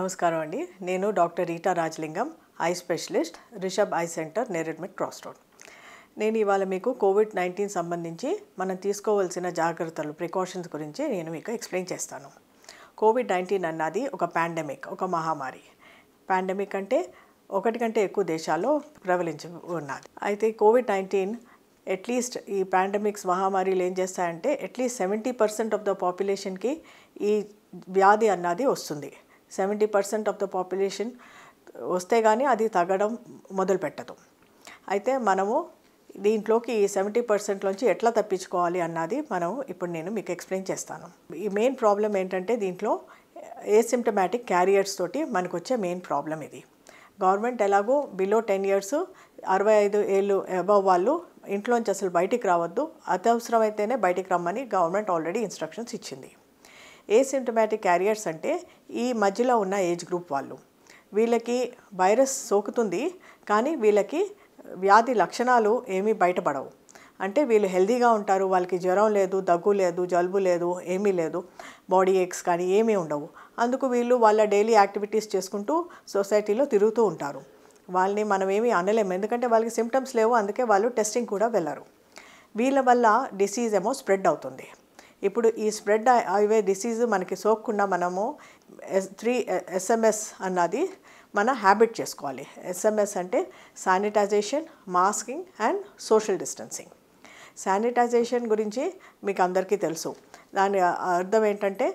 నమస్కారం అండి నేను doctor Rita Rajalingam eye specialist Rishabh eye centre Neredmet cross road నేను ఇవాళ మీకు కోవిడ్ నైన్టీన్ సంబంధించి మనం తీసుకోవాల్సిన జాగ్రత్తలు ప్రికాషన్స్ గురించి నేను మీకు ఎక్స్ప్లెయిన్ చేస్తాను కోవిడ్ నైన్టీన్ అన్నది ఒక పాండమిక్ ఒక మహమ్మారి పాండమిక్ అంటే ఒకటి కంటే ఎక్కువ దేశాల్లో ప్రవలించి ఉన్నది అయితే కోవిడ్ నైన్టీన్ అట్లీస్ట్ ఈ పాండమిక్స్ మహామారిలు ఏం చేస్తాయంటే at least seventy percent of the పాపులేషన్కి ఈ వ్యాధి అన్నది వస్తుంది seventy percent of the population వస్తే కానీ అది తగ్గడం మొదలు పెట్టదు అయితే మనము దీంట్లోకి సెవెంటీ పర్సెంట్లోంచి ఎట్లా తప్పించుకోవాలి అన్నది మనం ఇప్పుడు నేను మీకు ఎక్స్ప్లెయిన్ చేస్తాను ఈ మెయిన్ ప్రాబ్లం ఏంటంటే దీంట్లో ఏసిమ్టమాటిక్ క్యారియర్స్ తోటి మనకు వచ్చే మెయిన్ ప్రాబ్లం ఇది గవర్నమెంట్ ఎలాగో బిలో టెన్ ఇయర్స్ అరవై ఐదు ఏళ్ళు అబవ్ వాళ్ళు ఇంట్లోంచి అసలు బయటికి రావద్దు అత్యవసరమైతేనే బయటికి రమ్మని గవర్నమెంట్ ఆల్రెడీ ఇన్స్ట్రక్షన్స్ ఇచ్చింది ఏసిమ్టమాటిక్ క్యారియర్స్ అంటే ఈ మధ్యలో ఉన్న ఏజ్ గ్రూప్ వాళ్ళు వీళ్ళకి వైరస్ సోకుతుంది కానీ వీళ్ళకి వ్యాధి లక్షణాలు ఏమీ బయటపడవు అంటే వీళ్ళు హెల్దీగా ఉంటారు వాళ్ళకి జ్వరం లేదు దగ్గు లేదు జలుబు లేదు ఏమీ లేదు బాడీ ఎక్స్ కానీ ఏమీ ఉండవు అందుకు వీళ్ళు వాళ్ళ డైలీ యాక్టివిటీస్ చేసుకుంటూ సొసైటీలో తిరుగుతూ ఉంటారు వాళ్ళని మనం ఏమీ అనలేము ఎందుకంటే వాళ్ళకి సిమ్టమ్స్ లేవు అందుకే వాళ్ళు టెస్టింగ్ కూడా వెళ్ళరు వీళ్ళ వల్ల డిసీజ్ ఏమో స్ప్రెడ్ అవుతుంది ఇప్పుడు ఈ స్ప్రెడ్ అయ్యే డిసీజ్ మనకి సోకకుండా మనము త్రీ ఎస్ఎంఎస్ అన్నది మన హ్యాబిట్ చేసుకోవాలి ఎస్ఎంఎస్ అంటే sanitization masking and social distancing sanitization గురించి మీకు అందరికీ తెలుసు దాని అర్థం ఏంటంటే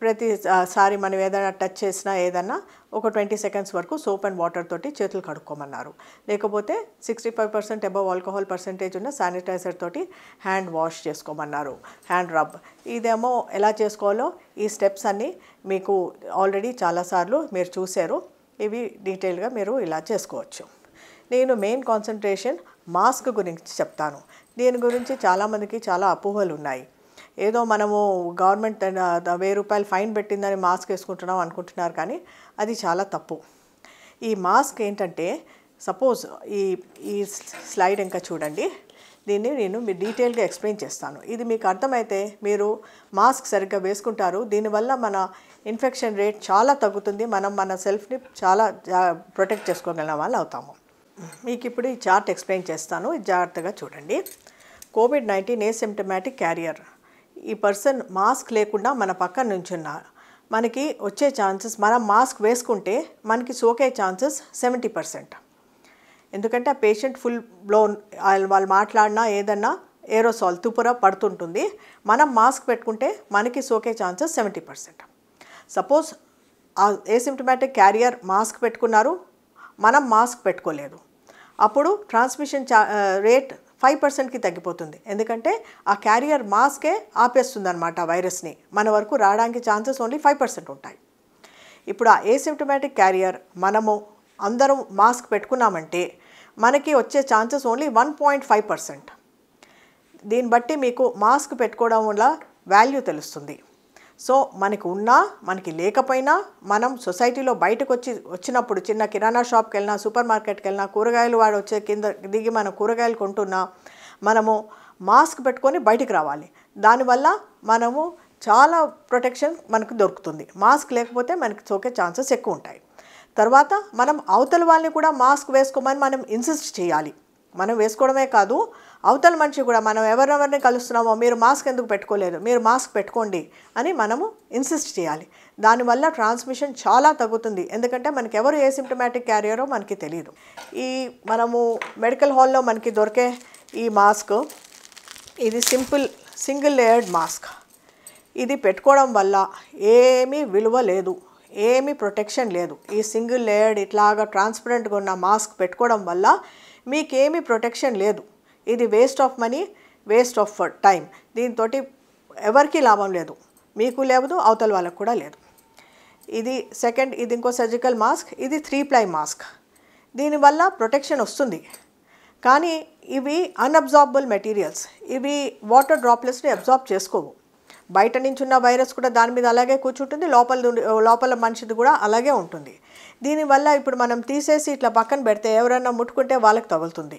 ప్రతిసారి మనం ఏదైనా టచ్ చేసినా ఏదైనా ఒక ట్వంటీ సెకండ్స్ వరకు సోప్ అండ్ వాటర్ తోటి చేతులు కడుక్కోమన్నారు లేకపోతే sixty five percent above alcohol percentage ఉన్న శానిటైజర్ తోటి హ్యాండ్ వాష్ చేసుకోమన్నారు హ్యాండ్ రబ్ ఇదేమో ఎలా చేసుకోవాలో ఈ స్టెప్స్ అన్నీ మీకు ఆల్రెడీ చాలాసార్లు మీరు చూశారు ఇవి డీటెయిల్గా మీరు ఇలా చేసుకోవచ్చు నేను మెయిన్ కాన్సన్ట్రేషన్ మాస్క్ గురించి చెప్తాను దీని గురించి చాలామందికి చాలా అపోహలు ఉన్నాయి ఏదో మనము గవర్నమెంట్ వెయ్యి రూపాయలు ఫైన్ పెట్టిందని మాస్క్ వేసుకుంటున్నాం అనుకుంటున్నారు కానీ అది చాలా తప్పు ఈ మాస్క్ ఏంటంటే సపోజ్ ఈ ఈ స్లైడ్ ఇంకా చూడండి దీన్ని నేను మీ డీటెయిల్గా ఎక్స్ప్లెయిన్ చేస్తాను ఇది మీకు అర్థమైతే మీరు మాస్క్ సరిగ్గా వేసుకుంటారు దీనివల్ల మన ఇన్ఫెక్షన్ రేట్ చాలా తగ్గుతుంది మనం మన సెల్ఫ్ని చాలా ప్రొటెక్ట్ చేసుకోగలిగిన వాళ్ళు అవుతాము మీకు ఇప్పుడు ఈ చార్ట్ ఎక్స్ప్లెయిన్ చేస్తాను జాగ్రత్తగా చూడండి covid nineteen asymptomatic carrier ఈ పర్సన్ మాస్క్ లేకుండా మన పక్కన నుంచున్నా మనకి వచ్చే ఛాన్సెస్ మనం మాస్క్ వేసుకుంటే మనకి సోకే ఛాన్సెస్ సెవెంటీ పర్సెంట్ ఎందుకంటే ఆ పేషెంట్ ఫుల్ బ్లోన్ వాళ్ళు మాట్లాడినా ఏదన్నా ఏరోసాల్ తుపుర పడుతుంటుంది మనం మాస్క్ పెట్టుకుంటే మనకి సోకే ఛాన్సెస్ సెవెంటీ పర్సెంట్ సపోజ్ ఆ ఏసిమ్టమాటిక్ క్యారియర్ మాస్క్ పెట్టుకున్నారు మనం మాస్క్ పెట్టుకోలేదు అప్పుడు ట్రాన్స్మిషన్ రేట్ ఫైవ్ పర్సెంట్కి తగ్గిపోతుంది ఎందుకంటే ఆ క్యారియర్ మాస్కే ఆపేస్తుంది అనమాట వైరస్ని మన వరకు రావడానికి ఛాన్సెస్ ఓన్లీ ఫైవ్ పర్సెంట్ ఉంటాయి ఇప్పుడు ఆ ఏసిమ్టమాటిక్ క్యారియర్ మనము అందరం మాస్క్ పెట్టుకున్నామంటే మనకి వచ్చే chances only one point five percent దీన్ని బట్టి మీకు మాస్క్ పెట్టుకోవడం వల్ల వాల్యూ తెలుస్తుంది సో మనకి ఉన్నా మనకి లేకపోయినా మనం సొసైటీలో బయటకు వచ్చి వచ్చినప్పుడు చిన్న కిరాణా షాప్కి వెళ్ళినా సూపర్ మార్కెట్కి వెళ్ళినా కూరగాయలు వాడు వచ్చే కింద దిగి మనం కూరగాయలు కొంటున్నా మనము మాస్క్ పెట్టుకొని బయటికి రావాలి దానివల్ల మనము చాలా ప్రొటెక్షన్ మనకు దొరుకుతుంది మాస్క్ లేకపోతే మనకి సోకే ఛాన్సెస్ ఎక్కువ ఉంటాయి తర్వాత మనం అవతల వాళ్ళని కూడా మాస్క్ వేసుకోమని మనం ఇన్సిస్ట్ చేయాలి మనం వేసుకోవడమే కాదు అవతల మనిషి కూడా మనం ఎవరెవరిని కలుస్తున్నామో మీరు మాస్క్ ఎందుకు పెట్టుకోలేదు మీరు మాస్క్ పెట్టుకోండి అని మనము ఇన్సిస్ట్ చేయాలి దానివల్ల ట్రాన్స్మిషన్ చాలా తగ్గుతుంది ఎందుకంటే మనకి ఎవరు ఏ సిమ్టమాటిక్ క్యారియరో మనకి తెలియదు ఈ మనము మెడికల్ హాల్లో మనకి దొరికే ఈ మాస్క్ ఇది సింపుల్ సింగిల్ లేయర్డ్ మాస్క్ ఇది పెట్టుకోవడం వల్ల ఏమీ విలువ లేదు ఏమీ ప్రొటెక్షన్ లేదు ఈ సింగిల్ లేయర్డ్ ఇట్లాగా ట్రాన్స్పరెంట్గా ఉన్న మాస్క్ పెట్టుకోవడం వల్ల మీకేమీ ప్రొటెక్షన్ లేదు ఇది waste of money waste of time దీంతో ఎవరికీ లాభం లేదు మీకు లేదు అవతల వాళ్ళకు కూడా లేదు ఇది సెకండ్ ఇది ఇంకో సర్జికల్ మాస్క్ ఇది త్రీ ప్లై మాస్క్ దీనివల్ల ప్రొటెక్షన్ వస్తుంది కానీ ఇవి అన్అబ్జార్బుల్ మెటీరియల్స్ ఇవి వాటర్ డ్రాప్లెట్స్ని అబ్జార్బ్ చేసుకోవు బయట నుంచి ఉన్న వైరస్ కూడా దాని మీద అలాగే కూర్చుంటుంది లోపల లోపల మనిషిది కూడా అలాగే ఉంటుంది దీనివల్ల ఇప్పుడు మనం తీసేసి ఇట్లా పక్కన పెడితే ఎవరైనా ముట్టుకుంటే వాళ్ళకి తగులుతుంది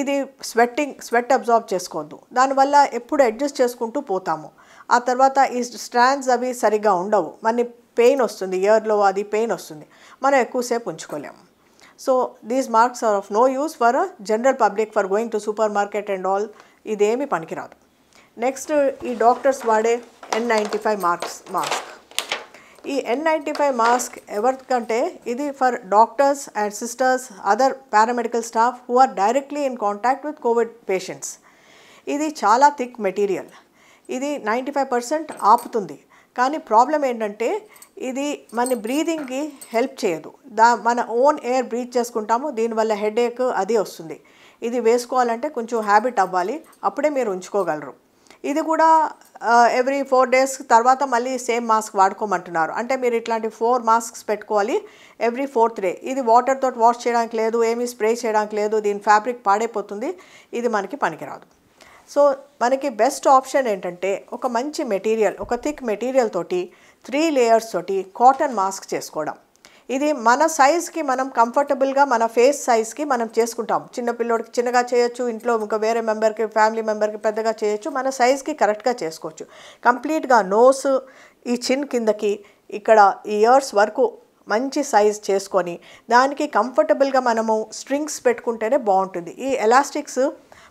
ఇది స్వెట్టింగ్ స్వెట్ అబ్జార్బ్ చేసుకోదు దానివల్ల ఎప్పుడు అడ్జస్ట్ చేసుకుంటూ పోతాము ఆ తర్వాత ఈ స్ట్రాండ్స్ అవి సరిగ్గా ఉండవు మన పెయిన్ వస్తుంది ఇయర్లో అది పెయిన్ వస్తుంది మనం ఎక్కువసేపు ఉంచుకోలేము so these masks are of no use for general public for going to super market and all ఇదేమీ పనికిరాదు నెక్స్ట్ ఈ డాక్టర్స్ వాడే N ninety five masks mask ఈ ఎన్ నైంటీ ఫైవ్ మాస్క్ ఎవరికంటే ఇది for doctors and sisters other paramedical staff who are directly in contact with covid patients ఇది చాలా thick material ఇది నైంటీ ఫైవ్ పర్సెంట్ ఆపుతుంది కానీ ప్రాబ్లం ఏంటంటే ఇది మన బ్రీదింగ్కి హెల్ప్ చేయదు దా మన ఓన్ ఎయిర్ బ్రీత్ చేసుకుంటాము దీనివల్ల ఏక్ అది వస్తుంది ఇది వేసుకోవాలంటే కొంచెం హ్యాబిట్ అవ్వాలి అప్పుడే మీరు ఉంచుకోగలరు ఇది కూడా ఎవ్రీ ఫోర్ డేస్ తర్వాత మళ్ళీ సేమ్ మాస్క్ వాడుకోమంటున్నారు అంటే మీరు ఇట్లాంటి ఫోర్ మాస్క్స్ పెట్టుకోవాలి ఎవ్రీ ఫోర్త్ డే ఇది వాటర్ తోటి వాష్ చేయడానికి లేదు ఏమీ స్ప్రే చేయడానికి లేదు దీని ఫ్యాబ్రిక్ పాడైపోతుంది ఇది మనకి పనికిరాదు సో మనకి బెస్ట్ ఆప్షన్ ఏంటంటే ఒక మంచి మెటీరియల్ ఒక థిక్ మెటీరియల్ తోటి త్రీ లేయర్స్ తోటి కాటన్ మాస్క్ చేసుకోవడం ఇది మన సైజ్కి మనం కంఫర్టబుల్గా మన ఫేస్ సైజ్కి మనం చేసుకుంటాం చిన్న పిల్లోడికి చిన్నగా చేయొచ్చు ఇంట్లో ఇంకా వేరే మెంబర్కి ఫ్యామిలీ మెంబర్కి పెద్దగా చేయొచ్చు మన సైజ్కి కరెక్ట్గా చేసుకోవచ్చు కంప్లీట్గా నోస్ ఈ చిన్ కిందకి ఇక్కడ ఇయర్స్ వరకు మంచి సైజ్ చేసుకొని దానికి కంఫర్టబుల్గా మనము స్ట్రింగ్స్ పెట్టుకుంటేనే బాగుంటుంది ఈ ఎలాస్టిక్స్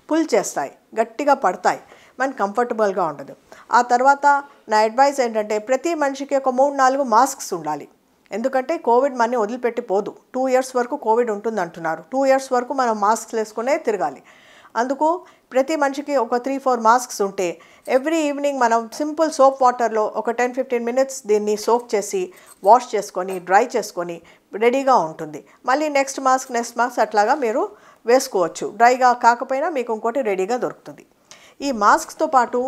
పుల్ చేస్తాయి గట్టిగా పడతాయి మన కంఫర్టబుల్గా ఉండదు ఆ తర్వాత నా అడ్వైస్ ఏంటంటే ప్రతి మనిషికి ఒక మూడు నాలుగు మాస్క్స్ ఉండాలి ఎందుకంటే కోవిడ్ మనీ వదిలిపెట్టి పోదు టూ ఇయర్స్ వరకు కోవిడ్ ఉంటుంది అంటున్నారు టూ ఇయర్స్ వరకు మనం మాస్క్స్ వేసుకునే తిరగాలి అందుకు ప్రతి మనిషికి ఒక త్రీ ఫోర్ మాస్క్స్ ఉంటే ఎవ్రీ ఈవినింగ్ మనం సింపుల్ సోప్ వాటర్లో ఒక టెన్ ఫిఫ్టీన్ మినిట్స్ దీన్ని సోప్ చేసి వాష్ చేసుకొని డ్రై చేసుకొని రెడీగా ఉంటుంది మళ్ళీ నెక్స్ట్ మాస్క్ నెక్స్ట్ మాస్క్ అట్లాగా మీరు వేసుకోవచ్చు డ్రైగా కాకపోయినా మీకు ఇంకోటి రెడీగా దొరుకుతుంది ఈ మాస్క్తో పాటు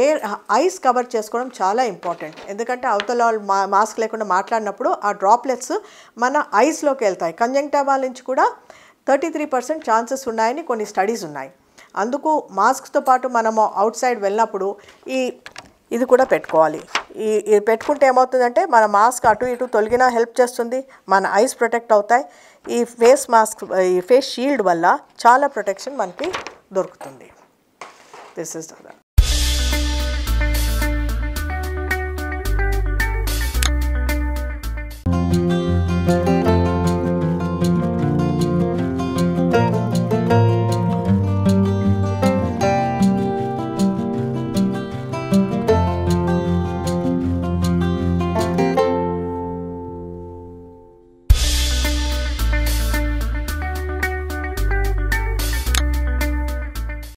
ఎయిర్ ఐస్ కవర్ చేసుకోవడం చాలా ఇంపార్టెంట్ ఎందుకంటే అవతల వాళ్ళు మా మాస్క్ లేకుండా మాట్లాడినప్పుడు ఆ డ్రాప్లెట్స్ మన ఐస్లోకి వెళ్తాయి వాళ్ళ నుంచి కూడా థర్టీ త్రీ పర్సెంట్ ఛాన్సెస్ ఉన్నాయని కొన్ని స్టడీస్ ఉన్నాయి అందుకు మాస్క్తో పాటు మనము అవుట్ సైడ్ వెళ్ళినప్పుడు ఈ ఇది కూడా పెట్టుకోవాలి ఈ ఇది పెట్టుకుంటే ఏమవుతుందంటే మన మాస్క్ అటు ఇటు తొలగినా హెల్ప్ చేస్తుంది మన ఐస్ ప్రొటెక్ట్ అవుతాయి ఈ ఫేస్ మాస్క్ ఈ ఫేస్ షీల్డ్ వల్ల చాలా ప్రొటెక్షన్ మనకి దొరుకుతుంది దిస్ ఇస్